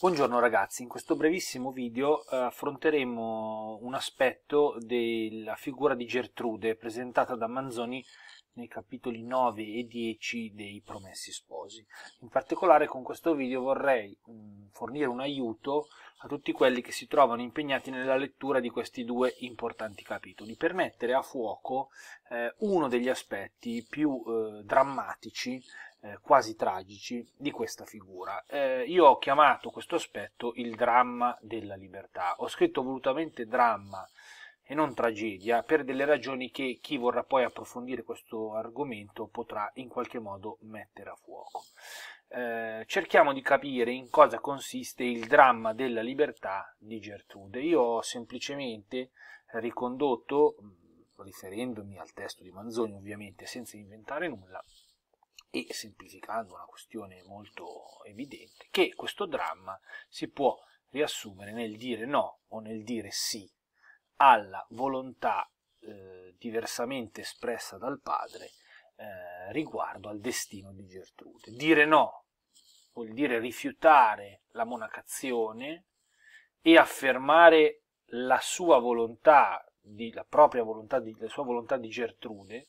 Buongiorno ragazzi, in questo brevissimo video eh, affronteremo un aspetto della figura di Gertrude presentata da Manzoni nei capitoli 9 e 10 dei Promessi Sposi. In particolare con questo video vorrei mm, fornire un aiuto a tutti quelli che si trovano impegnati nella lettura di questi due importanti capitoli, per mettere a fuoco eh, uno degli aspetti più eh, drammatici eh, quasi tragici di questa figura. Eh, io ho chiamato questo aspetto il dramma della libertà. Ho scritto volutamente dramma e non tragedia per delle ragioni che chi vorrà poi approfondire questo argomento potrà in qualche modo mettere a fuoco. Eh, cerchiamo di capire in cosa consiste il dramma della libertà di Gertrude. Io ho semplicemente ricondotto, mm, riferendomi al testo di Manzoni ovviamente, senza inventare nulla, e semplificando una questione molto evidente, che questo dramma si può riassumere nel dire no o nel dire sì alla volontà eh, diversamente espressa dal padre eh, riguardo al destino di Gertrude. Dire no vuol dire rifiutare la monacazione e affermare la sua volontà, di, la propria volontà, di, la sua volontà di Gertrude,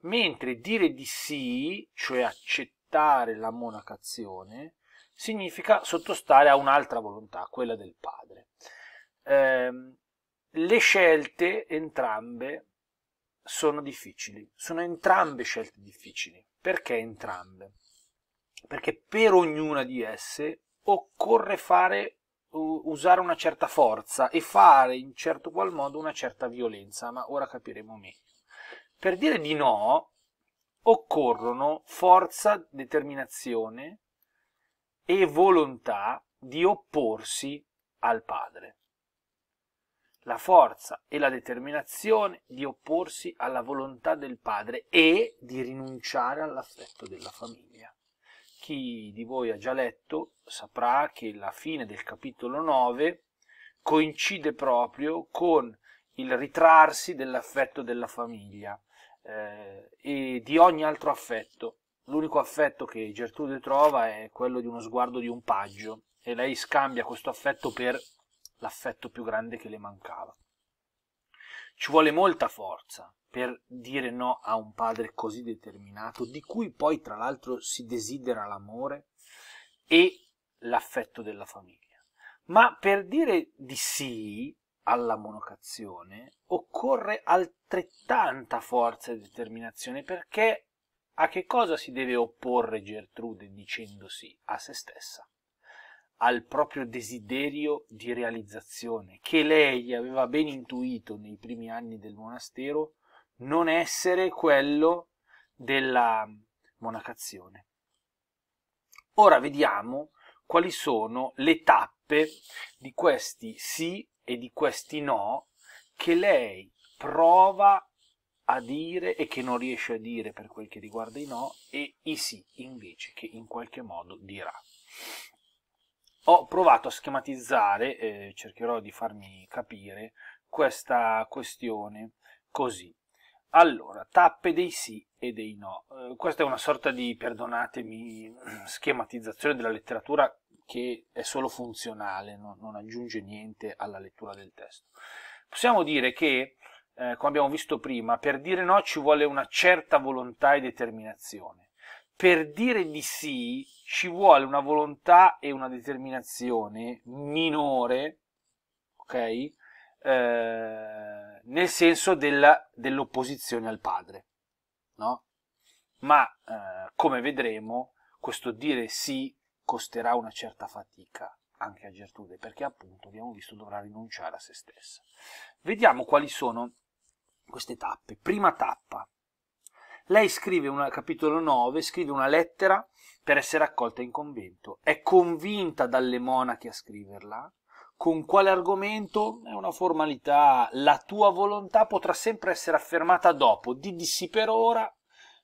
mentre dire di sì, cioè accettare la monacazione, significa sottostare a un'altra volontà, quella del padre. Eh, le scelte entrambe sono difficili, sono entrambe scelte difficili. Perché entrambe? Perché per ognuna di esse occorre fare, usare una certa forza e fare in certo qual modo una certa violenza, ma ora capiremo meglio. Per dire di no occorrono forza, determinazione e volontà di opporsi al padre. La forza e la determinazione di opporsi alla volontà del padre e di rinunciare all'affetto della famiglia. Chi di voi ha già letto saprà che la fine del capitolo 9 coincide proprio con il ritrarsi dell'affetto della famiglia eh, e di ogni altro affetto. L'unico affetto che Gertrude trova è quello di uno sguardo di un paggio e lei scambia questo affetto per l'affetto più grande che le mancava. Ci vuole molta forza per dire no a un padre così determinato, di cui poi tra l'altro si desidera l'amore e l'affetto della famiglia. Ma per dire di sì alla monocazione occorre altrettanta forza e determinazione perché a che cosa si deve opporre Gertrude dicendosi a se stessa? Al proprio desiderio di realizzazione che lei aveva ben intuito nei primi anni del monastero non essere quello della monacazione. Ora vediamo quali sono le tappe di questi sì e di questi no che lei prova a dire e che non riesce a dire per quel che riguarda i no e i sì invece che in qualche modo dirà. Ho provato a schematizzare, eh, cercherò di farmi capire, questa questione così. Allora, tappe dei sì e dei no. Eh, questa è una sorta di, perdonatemi, schematizzazione della letteratura che è solo funzionale, no? non aggiunge niente alla lettura del testo. Possiamo dire che, eh, come abbiamo visto prima, per dire no ci vuole una certa volontà e determinazione. Per dire di sì ci vuole una volontà e una determinazione minore, ok? Eh, nel senso della, dell'opposizione al padre, no? Ma eh, come vedremo, questo dire sì costerà una certa fatica anche a Gertrude, perché appunto abbiamo visto dovrà rinunciare a se stessa. Vediamo quali sono queste tappe. Prima tappa. Lei scrive, una, capitolo 9, scrive una lettera per essere accolta in convento. È convinta dalle monache a scriverla. Con quale argomento? È una formalità. La tua volontà potrà sempre essere affermata dopo. Di sì per ora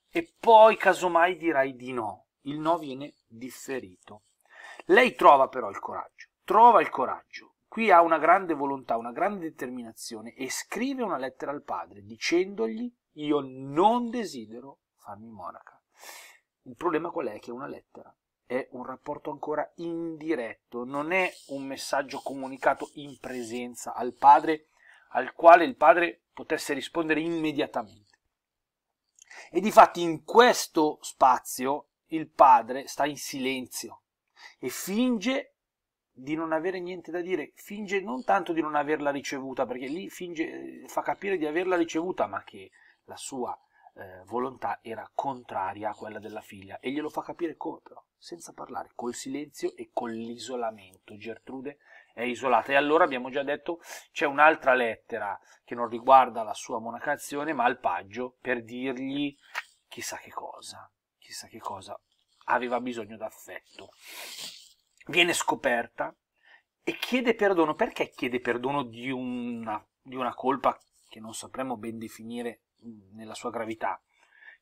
e poi casomai dirai di no il no viene differito. Lei trova però il coraggio, trova il coraggio. Qui ha una grande volontà, una grande determinazione e scrive una lettera al padre dicendogli io non desidero farmi monaca. Il problema qual è? Che una lettera è un rapporto ancora indiretto, non è un messaggio comunicato in presenza al padre al quale il padre potesse rispondere immediatamente. E di fatti in questo spazio il padre sta in silenzio e finge di non avere niente da dire, finge non tanto di non averla ricevuta, perché lì finge, eh, fa capire di averla ricevuta, ma che la sua eh, volontà era contraria a quella della figlia e glielo fa capire come però, senza parlare, col silenzio e con l'isolamento. Gertrude è isolata e allora abbiamo già detto c'è un'altra lettera che non riguarda la sua monacazione ma al paggio per dirgli chissà che cosa chissà che cosa, aveva bisogno d'affetto. Viene scoperta e chiede perdono. Perché chiede perdono di una, di una colpa che non sapremmo ben definire mm, nella sua gravità?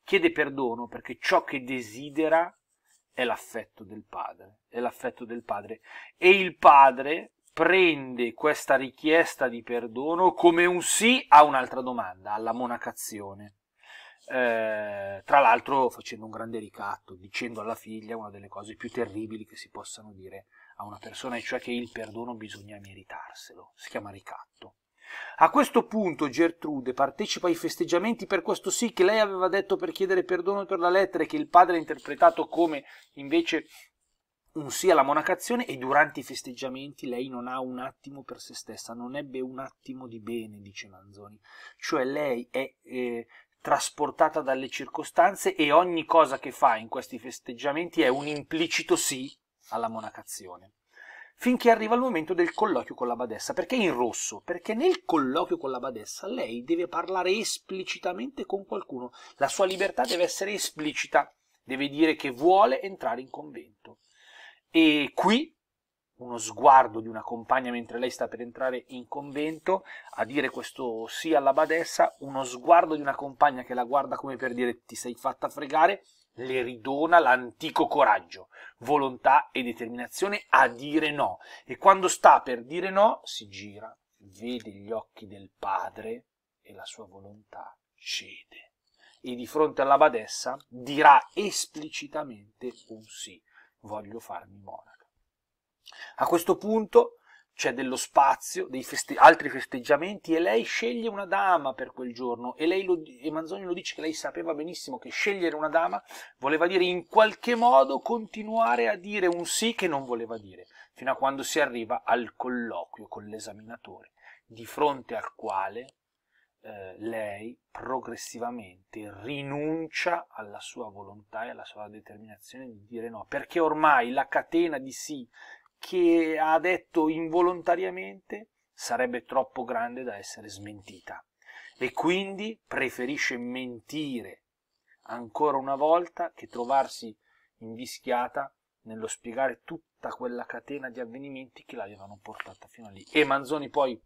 Chiede perdono perché ciò che desidera è l'affetto del padre, è l'affetto del padre. E il padre prende questa richiesta di perdono come un sì a un'altra domanda, alla monacazione. Eh, tra l'altro facendo un grande ricatto, dicendo alla figlia una delle cose più terribili che si possano dire a una persona, e cioè che il perdono bisogna meritarselo, si chiama ricatto. A questo punto Gertrude partecipa ai festeggiamenti per questo sì che lei aveva detto per chiedere perdono per la lettera e che il padre ha interpretato come invece un sì alla monacazione e durante i festeggiamenti lei non ha un attimo per se stessa, non ebbe un attimo di bene, dice Manzoni, cioè lei è eh, trasportata dalle circostanze e ogni cosa che fa in questi festeggiamenti è un implicito sì alla monacazione. Finché arriva il momento del colloquio con la badessa. Perché in rosso? Perché nel colloquio con la badessa lei deve parlare esplicitamente con qualcuno. La sua libertà deve essere esplicita. Deve dire che vuole entrare in convento. E qui uno sguardo di una compagna mentre lei sta per entrare in convento, a dire questo sì alla badessa, uno sguardo di una compagna che la guarda come per dire ti sei fatta fregare, le ridona l'antico coraggio, volontà e determinazione a dire no. E quando sta per dire no, si gira, vede gli occhi del padre e la sua volontà cede. E di fronte alla badessa dirà esplicitamente un sì, voglio farmi monaca. A questo punto c'è dello spazio, dei feste- altri festeggiamenti e lei sceglie una dama per quel giorno e, lei lo, e Manzoni lo dice che lei sapeva benissimo che scegliere una dama voleva dire in qualche modo continuare a dire un sì che non voleva dire, fino a quando si arriva al colloquio con l'esaminatore, di fronte al quale eh, lei progressivamente rinuncia alla sua volontà e alla sua determinazione di dire no, perché ormai la catena di sì che ha detto involontariamente sarebbe troppo grande da essere smentita e quindi preferisce mentire ancora una volta che trovarsi invischiata nello spiegare tutta quella catena di avvenimenti che l'avevano portata fino a lì. E Manzoni poi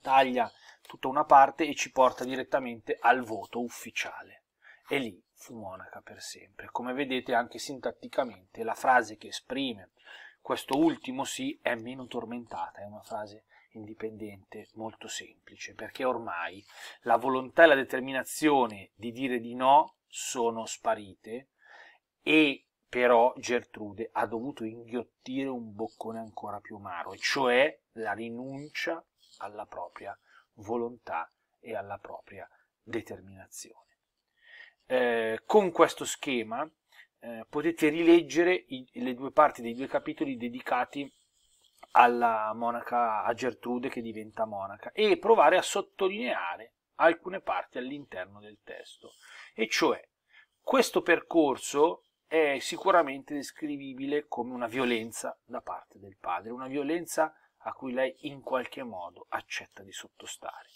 taglia tutta una parte e ci porta direttamente al voto ufficiale. E lì fu monaca per sempre. Come vedete anche sintatticamente la frase che esprime questo ultimo sì è meno tormentata, è una frase indipendente molto semplice, perché ormai la volontà e la determinazione di dire di no sono sparite e però Gertrude ha dovuto inghiottire un boccone ancora più amaro, cioè la rinuncia alla propria volontà e alla propria determinazione. Eh, con questo schema eh, potete rileggere i, le due parti dei due capitoli dedicati alla monaca, a Gertrude che diventa monaca, e provare a sottolineare alcune parti all'interno del testo. E cioè, questo percorso è sicuramente descrivibile come una violenza da parte del padre, una violenza a cui lei in qualche modo accetta di sottostare.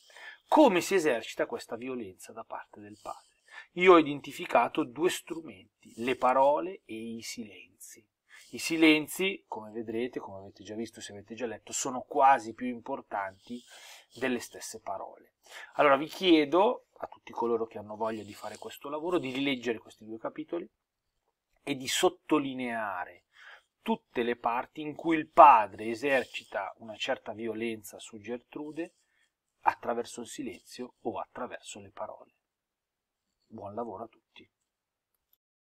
Come si esercita questa violenza da parte del padre? io ho identificato due strumenti, le parole e i silenzi. I silenzi, come vedrete, come avete già visto, se avete già letto, sono quasi più importanti delle stesse parole. Allora vi chiedo a tutti coloro che hanno voglia di fare questo lavoro di rileggere questi due capitoli e di sottolineare tutte le parti in cui il padre esercita una certa violenza su Gertrude attraverso il silenzio o attraverso le parole. Buon lavoro a tutti.